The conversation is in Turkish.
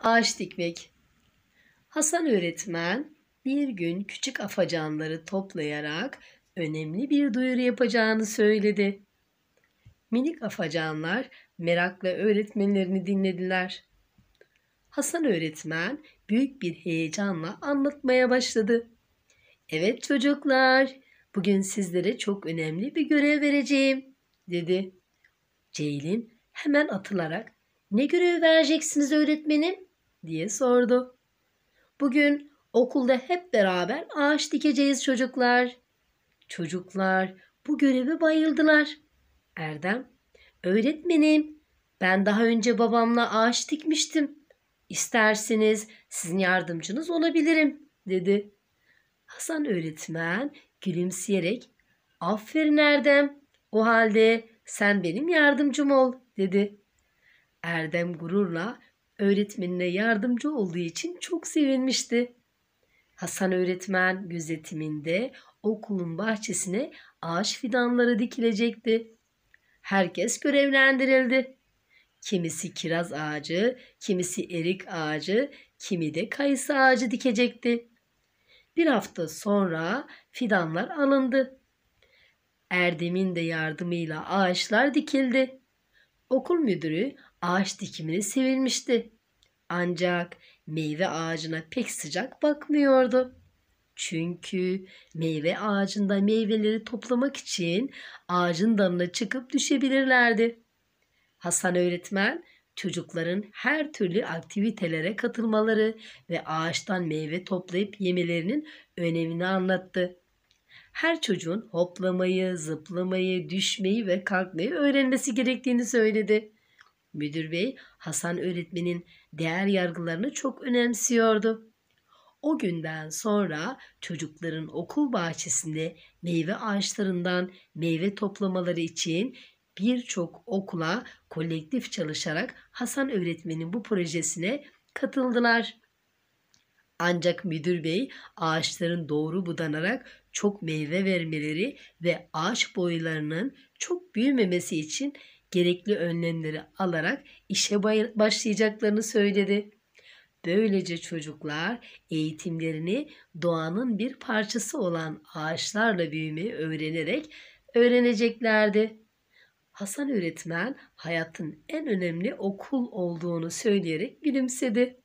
Ağaç dikmek. Hasan öğretmen bir gün küçük afacanları toplayarak önemli bir duyuru yapacağını söyledi. Minik afacanlar merakla öğretmenlerini dinlediler. Hasan öğretmen büyük bir heyecanla anlatmaya başladı. Evet çocuklar, bugün sizlere çok önemli bir görev vereceğim, dedi. Ceylin hemen atılarak, ne görev vereceksiniz öğretmenim? diye sordu. Bugün okulda hep beraber ağaç dikeceğiz çocuklar. Çocuklar bu göreve bayıldılar. Erdem, öğretmenim ben daha önce babamla ağaç dikmiştim. İsterseniz sizin yardımcınız olabilirim dedi. Hasan öğretmen gülümseyerek aferin Erdem o halde sen benim yardımcım ol dedi. Erdem gururla öğretmenine yardımcı olduğu için çok sevinmişti. Hasan öğretmen gözetiminde okulun bahçesine ağaç fidanları dikilecekti. Herkes görevlendirildi. Kimisi kiraz ağacı, kimisi erik ağacı, kimi de kayısı ağacı dikecekti. Bir hafta sonra fidanlar alındı. Erdem'in de yardımıyla ağaçlar dikildi. Okul müdürü ağaç dikimini sevinmişti. Ancak meyve ağacına pek sıcak bakmıyordu. Çünkü meyve ağacında meyveleri toplamak için ağacın dalına çıkıp düşebilirlerdi. Hasan öğretmen çocukların her türlü aktivitelere katılmaları ve ağaçtan meyve toplayıp yemelerinin önemini anlattı her çocuğun hoplamayı, zıplamayı, düşmeyi ve kalkmayı öğrenmesi gerektiğini söyledi. Müdür bey Hasan öğretmenin değer yargılarını çok önemsiyordu. O günden sonra çocukların okul bahçesinde meyve ağaçlarından meyve toplamaları için birçok okula kolektif çalışarak Hasan öğretmenin bu projesine katıldılar. Ancak müdür bey ağaçların doğru budanarak çok meyve vermeleri ve ağaç boylarının çok büyümemesi için gerekli önlemleri alarak işe başlayacaklarını söyledi. Böylece çocuklar eğitimlerini doğanın bir parçası olan ağaçlarla büyümeyi öğrenerek öğreneceklerdi. Hasan öğretmen hayatın en önemli okul olduğunu söyleyerek gülümsedi.